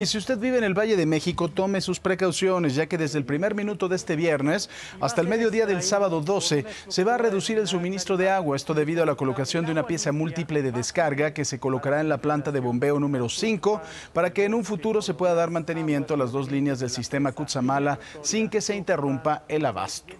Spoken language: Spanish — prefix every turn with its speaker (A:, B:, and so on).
A: Y si usted vive en el Valle de México, tome sus precauciones, ya que desde el primer minuto de este viernes hasta el mediodía del sábado 12 se va a reducir el suministro de agua, esto debido a la colocación de una pieza múltiple de descarga que se colocará en la planta de bombeo número 5 para que en un futuro se pueda dar mantenimiento a las dos líneas del sistema Cutzamala sin que se interrumpa el abasto.